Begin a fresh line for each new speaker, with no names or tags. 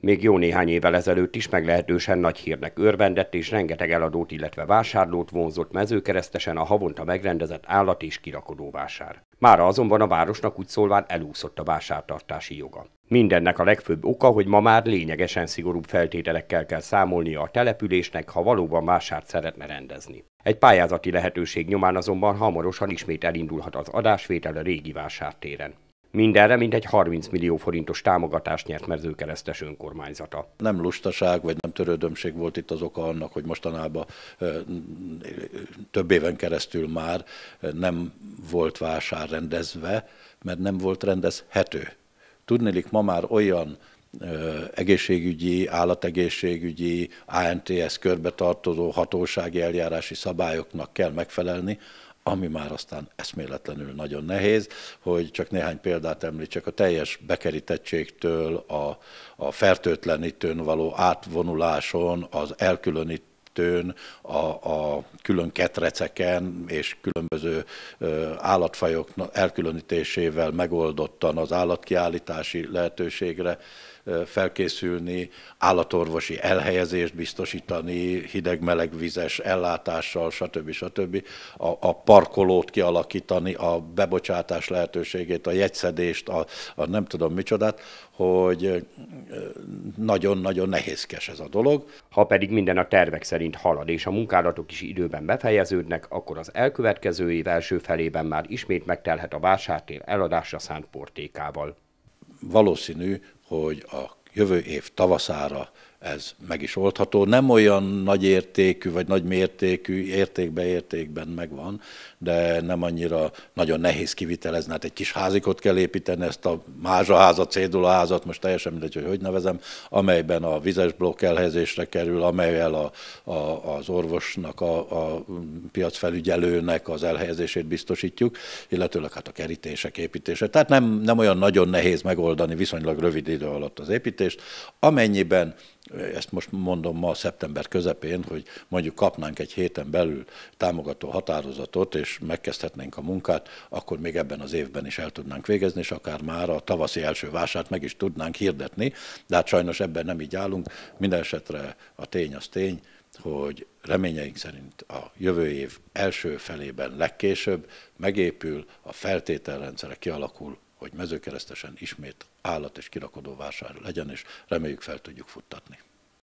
Még jó néhány évvel ezelőtt is meglehetősen nagy hírnek örvendett és rengeteg eladót, illetve vásárlót vonzott mezőkeresztesen a havonta megrendezett állat- és kirakodó vásár. Mára azonban a városnak úgy szólván elúszott a vásártartási joga. Mindennek a legfőbb oka, hogy ma már lényegesen szigorúbb feltételekkel kell számolnia a településnek, ha valóban vásárt szeretne rendezni. Egy pályázati lehetőség nyomán azonban hamarosan ismét elindulhat az adásvétel a régi vásártéren. Mindenre mindegy 30 millió forintos támogatást nyert mezőkeresztes önkormányzata. Nem lustaság vagy nem törődömség volt itt az oka annak, hogy mostanában
több éven keresztül már nem volt vásár rendezve, mert nem volt rendezhető. Tudnélik ma már olyan egészségügyi, állategészségügyi, ANTS körbe tartozó hatósági eljárási szabályoknak kell megfelelni, ami már aztán eszméletlenül nagyon nehéz, hogy csak néhány példát említsek, a teljes bekerítettségtől, a, a fertőtlenítőn való átvonuláson, az elkülönítő tőn, a, a külön ketreceken és különböző állatfajok elkülönítésével megoldottan az állatkiállítási lehetőségre felkészülni, állatorvosi elhelyezést biztosítani, hideg-meleg vizes ellátással, stb. stb. A, a parkolót kialakítani, a bebocsátás lehetőségét, a jegyszedést, a, a nem tudom micsodát, hogy
nagyon-nagyon nehézkes ez a dolog. Ha pedig minden a tervek szerint halad, és a munkálatok is időben befejeződnek, akkor az elkövetkező év első felében már ismét megtelhet a vásártér eladásra szánt portékával.
Valószínű, hogy a jövő év tavaszára ez meg is oldható. Nem olyan nagy értékű, vagy nagy mértékű, értékbe értékben megvan, de nem annyira nagyon nehéz kivitelezni. Hát egy kis házikot kell építeni, ezt a mázsaházat, cédulaházat, most teljesen mindegy, hogy hogy nevezem, amelyben a vizes blokk elhelyezésre kerül, amelyel a, a, az orvosnak, a, a piacfelügyelőnek az elhelyezését biztosítjuk, illetőleg hát a kerítések építése. Tehát nem, nem olyan nagyon nehéz megoldani viszonylag rövid idő alatt az építést, amennyiben ezt most mondom ma szeptember közepén, hogy mondjuk kapnánk egy héten belül támogató határozatot, és megkezdhetnénk a munkát, akkor még ebben az évben is el tudnánk végezni, és akár már a tavaszi első vásárt meg is tudnánk hirdetni, de hát sajnos ebben nem így állunk. Minden esetre a tény az tény, hogy reményeink szerint a jövő év első felében legkésőbb megépül, a feltételrendszere kialakul, hogy mezőkeresztesen ismét állat és kirakodó vásár legyen, és reméljük fel tudjuk futtatni.